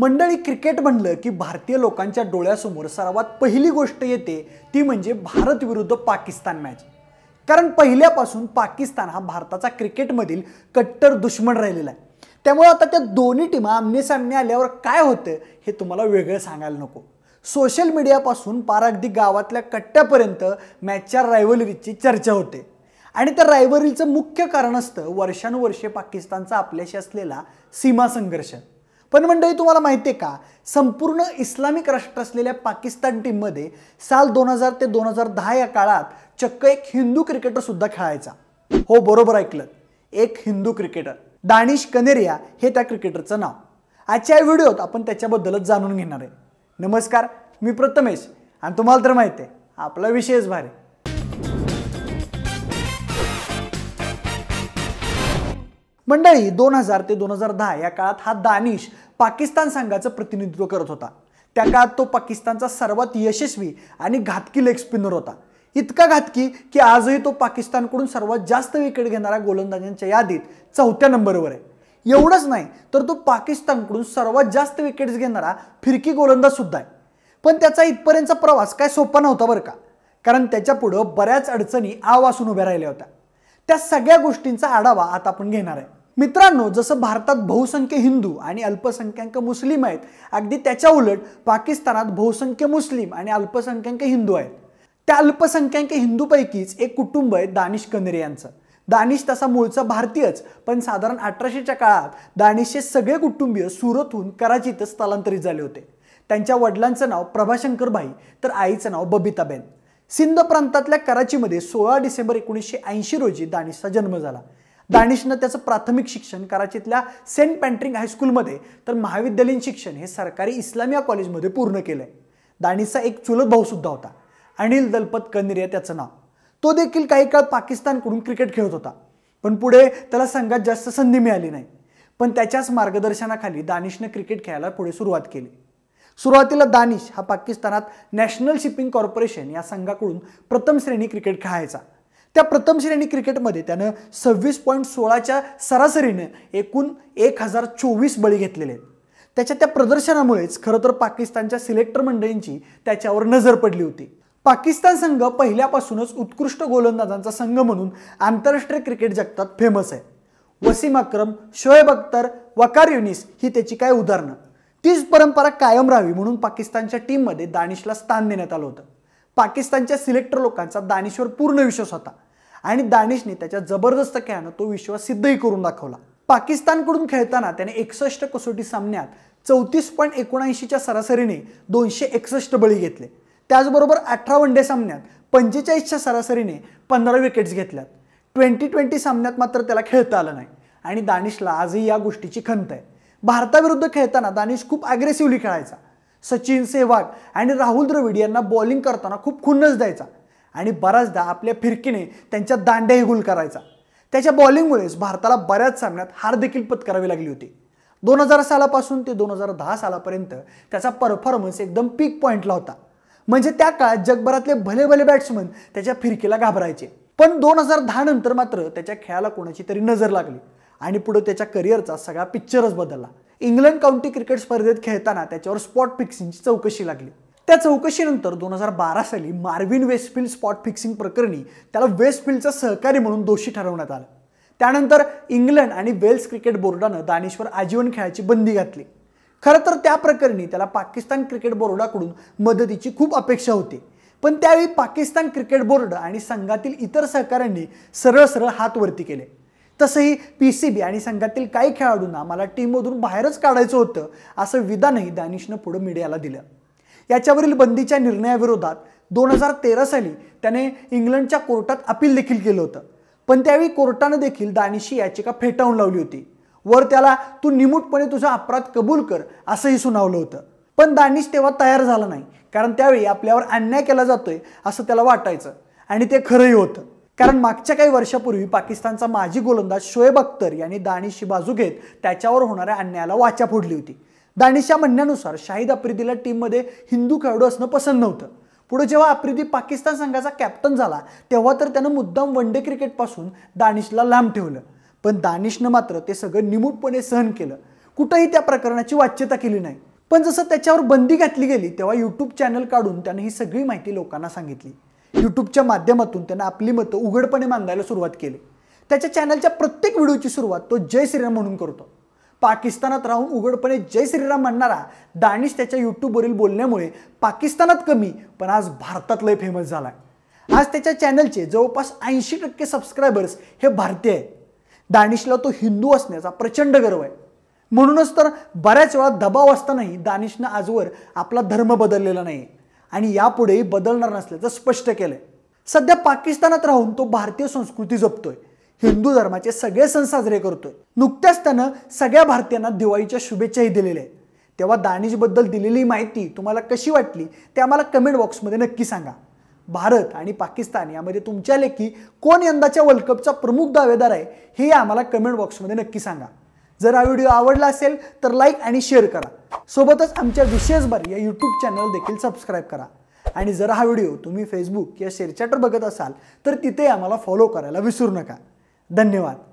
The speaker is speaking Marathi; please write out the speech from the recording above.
मंडळी क्रिकेट म्हणलं की भारतीय लोकांच्या डोळ्यासमोर सर्वात पहिली गोष्ट येते ती म्हणजे भारत विरुद्ध पाकिस्तान मॅच कारण पहिल्यापासून पाकिस्तान हा भारताचा क्रिकेटमधील कट्टर दुश्मन राहिलेला आहे त्यामुळे आता त्या दोन्ही टीमा आमने सामने आल्यावर काय होतं हे तुम्हाला वेगळं सांगायला नको सोशल मीडियापासून पार अगदी गावातल्या कट्ट्यापर्यंत मॅचच्या रायव्हलरीची चर्चा होते आणि त्या रायव्हलरीचं मुख्य कारण असतं वर्षानुवर्षे पाकिस्तानचा आपल्याशी असलेला सीमा संघर्ष पण मंडळी तुम्हाला माहिती आहे का संपूर्ण इस्लामिक राष्ट्र असलेल्या पाकिस्तान टीममध्ये साल दोन हजार ते दोन हजार दहा या काळात चक्क एक हिंदू क्रिकेटरसुद्धा खेळायचा हो बरोबर ऐकलं एक हिंदू क्रिकेटर दानिश कनेरिया हे त्या क्रिकेटरचं नाव आजच्या व्हिडिओत आपण त्याच्याबद्दलच जाणून घेणार आहे नमस्कार मी प्रथमेश आणि तुम्हाला तर माहिती आहे आपला विषयच भारी मंडळी दोन हजार ते दोन हजार दहा या काळात हा दानिश पाकिस्तान संघाचं प्रतिनिधित्व करत होता त्या काळात तो पाकिस्तानचा सर्वात यशस्वी आणि घातकी लेग स्पिनर होता इतका घातकी की आजही तो पाकिस्तानकडून सर्वात जास्त विकेट घेणारा गोलंदाजांच्या यादीत चौथ्या नंबरवर आहे एवढंच नाही तर तो पाकिस्तानकडून सर्वात जास्त विकेट्स घेणारा फिरकी गोलंदाज सुद्धा आहे पण त्याचा इथपर्यंतचा प्रवास काय सोपा नव्हता बरं का कारण त्याच्यापुढं बऱ्याच अडचणी आवासून उभ्या राहिल्या होत्या त्या सगळ्या गोष्टींचा आढावा आता आपण घेणार आहे मित्रांनो जसं भारतात बहुसंख्य हिंदू आणि अल्पसंख्याक मुस्लिम आहेत अगदी त्याच्या उलट पाकिस्तानात बहुसंख्य मुस्लिम आणि अल्पसंख्याक हिंदू आहेत त्या अल्पसंख्याक हिंदूपैकीच एक कुटुंब आहे दानिश कनेरे यांचं दानिश तसा मूळचा भारतीयच पण साधारण अठराशेच्या काळात दानिशचे सगळे कुटुंबीय सुरतहून कराचीतच स्थलांतरित झाले होते त्यांच्या वडिलांचं नाव प्रभाशंकर भाई तर आईचं नाव बबिताबेन सिंध प्रांतातल्या कराचीमध्ये सोळा डिसेंबर एकोणीसशे ऐंशी रोजी दानिशचा जन्म झाला दानिशनं त्याचं प्राथमिक शिक्षण कराचीतल्या सेंट पॅन्ट्रिंग हायस्कूलमध्ये तर महाविद्यालयीन शिक्षण हे सरकारी इस्लामिया कॉलेजमध्ये पूर्ण केलं आहे दानिशचा एक चुलत भाऊसुद्धा होता अनिल दलपत कनिरिया त्याचं नाव तो देखील काही काळ पाकिस्तानकडून क्रिकेट खेळत होता पण पुढे त्याला संघात जास्त संधी मिळाली नाही पण त्याच्याच मार्गदर्शनाखाली दानिशनं क्रिकेट खेळायला पुढे सुरुवात केली सुरुवातीला दानिश हा पाकिस्तानात नॅशनल शिपिंग कॉर्पोरेशन या संघाकडून प्रथम श्रेणी क्रिकेट खेळायचा त्या प्रथम श्रेणी क्रिकेटमध्ये त्यानं सव्वीस पॉईंट सोळाच्या सरासरीनं एकूण एक हजार चोवीस बळी घेतलेले आहेत त्याच्या त्या प्रदर्शनामुळेच खरं तर पाकिस्तानच्या सिलेक्टर मंडळींची त्याच्यावर नजर पडली होती पाकिस्तान संघ पहिल्यापासूनच उत्कृष्ट गोलंदाजांचा संघ म्हणून आंतरराष्ट्रीय क्रिकेट जगतात फेमस आहे वसीम अक्रम शोएब अख्तर वकार युनिस ही त्याची काय उदाहरणं तीच परंपरा कायम राहावी म्हणून पाकिस्तानच्या टीममध्ये दानिशला स्थान देण्यात आलं होतं पाकिस्तानच्या सिलेक्टर लोकांचा दानिशवर पूर्ण विश्वास होता आणि दानिशने त्याच्या जबरदस्त खेळानं तो विश्वास सिद्धही करून दाखवला पाकिस्तानकडून खेळताना त्याने एकसष्ट कसोटी सामन्यात चौतीस पॉईंट एकोणऐंशीच्या सरासरीने दोनशे एकसष्ट बळी घेतले त्याचबरोबर अठरा वनडे सामन्यात पंचेचाळीसच्या सरासरीने पंधरा विकेट्स घेतल्यात ट्वेंटी ट्वेंटी सामन्यात मात्र त्याला खेळता आलं नाही आणि दानिशला आजही या गोष्टीची खंत आहे भारताविरुद्ध खेळताना दानिश खूप अग्रेसिव्हली खेळायचा सचिन सेहवाग आणि राहुल द्रविड यांना बॉलिंग करताना खूप खुन्नस द्यायचा आणि बऱ्याचदा आपल्या फिरकीने त्यांच्या दांड्याही गुल करायचा त्याच्या बॉलिंगमुळेच भारताला बऱ्याच सामन्यात हार देखील पत्करावी लागली होती दोन हजार सालापासून ते दोन हजार दहा सालापर्यंत त्याचा परफॉर्मन्स एकदम पीक पॉईंटला होता म्हणजे त्या काळात जगभरातले भले भले बॅट्समन त्याच्या फिरकीला घाबरायचे पण दोन हजार दहा नंतर मात्र त्याच्या खेळाला कोणाची तरी नजर लागली आणि पुढे त्याच्या करिअरचा सगळा पिक्चरच बदलला इंग्लंड काउंटी क्रिकेट स्पर्धेत खेळताना त्याच्यावर स्पॉट फिक्सिंगची चौकशी लागली त्या चौकशीनंतर दोन हजार बारा साली मार्विन वेस्टफिल्ड स्पॉट फिक्सिंग प्रकरणी त्याला वेस्टफिल्डचा सहकारी म्हणून दोषी ठरवण्यात आलं त्यानंतर इंग्लंड आणि वेल्स क्रिकेट बोर्डानं दानेश्वर आजीवन खेळाची बंदी घातली खरं तर त्या प्रकरणी त्याला पाकिस्तान क्रिकेट बोर्डाकडून मदतीची खूप अपेक्षा होती पण त्यावेळी पाकिस्तान क्रिकेट बोर्ड आणि संघातील इतर सहकाऱ्यांनी सरळ सरळ हात वरती केले तसंही पी सी बी आणि संघातील काही खेळाडूंना मला टीममधून बाहेरच काढायचं होतं असं विधानही दानिशनं पुढं मीडियाला दिलं याच्यावरील बंदीच्या निर्णयाविरोधात दोन हजार तेरा साली त्याने इंग्लंडच्या कोर्टात अपील देखील केलं होतं पण त्यावेळी कोर्टानं देखील दानिशी याचिका फेटाळून लावली होती वर त्याला तू निमूटपणे तुझा अपराध कबूल कर असंही सुनावलं होतं पण दानिश तेव्हा तयार झाला नाही कारण त्यावेळी आपल्यावर अन्याय केला जातोय असं त्याला वाटायचं आणि ते खरंही होतं कारण मागच्या काही वर्षापूर्वी पाकिस्तानचा माजी गोलंदाज शोएब अख्तर यांनी दानिशची बाजू घेत त्याच्यावर होणाऱ्या अन्यायाला वाचा फोडली होती दानिशच्या म्हणण्यानुसार शाहिद आफ्रिदीला टीममध्ये हिंदू खेळाडू असणं पसंत नव्हतं पुढे जेव्हा आफ्रिदी पाकिस्तान संघाचा कॅप्टन झाला तेव्हा तर त्यानं मुद्दाम वन डे क्रिकेटपासून दानिशला लांब ठेवलं पण दानिशनं मात्र ते सगळं निमूटपणे सहन केलं कुठंही त्या प्रकरणाची वाच्यता केली नाही पण जसं त्याच्यावर बंदी घातली गेली तेव्हा यूट्यूब चॅनल काढून त्यानं ही सगळी माहिती लोकांना सांगितली यूट्यूबच्या माध्यमातून त्यांना आपली मतं उघडपणे मांडायला सुरुवात केली त्याच्या चॅनलच्या प्रत्येक व्हिडिओची सुरुवात तो जय श्रीराम म्हणून करतो पाकिस्तानात राहून उघडपणे जय श्रीराम म्हणणारा दानिश त्याच्या यूट्यूबवरील बोलण्यामुळे पाकिस्तानात कमी पण आज भारतात लय फेमस झाला आज त्याच्या चॅनलचे जवळपास ऐंशी टक्के सबस्क्रायबर्स हे भारतीय आहेत दानिशला तो हिंदू असण्याचा प्रचंड गर्व आहे म्हणूनच तर बऱ्याच वेळा दबाव असतानाही दानिशनं आजवर आपला धर्म बदललेला नाही आणि यापुढेही बदलणार नसल्याचं स्पष्ट केलंय सध्या पाकिस्तानात राहून तो भारतीय संस्कृती जपतोय हिंदू धर्माचे सगळे सण साजरे करतोय नुकत्याच त्यानं सगळ्या भारतीयांना दिवाळीच्या शुभेच्छाही दिलेल्या आहेत तेव्हा दानिशबद्दल दिलेली माहिती तुम्हाला कशी वाटली ते आम्हाला कमेंट बॉक्समध्ये नक्की सांगा भारत आणि पाकिस्तान यामध्ये तुमच्या लेखी कोण यंदाच्या वर्ल्ड कपचा प्रमुख दावेदार आहे हे आम्हाला कमेंट बॉक्समध्ये नक्की सांगा जर हा व्हिडिओ आवडला असेल तर लाईक आणि शेअर करा सोबतच आमच्या विशेष बर या यूट्यूब चॅनल देखील सबस्क्राईब करा आणि जर हा व्हिडिओ तुम्ही फेसबुक या शेअरचॅटर बघत असाल तर तिथे आम्हाला फॉलो करायला विसरू नका धन्यवाद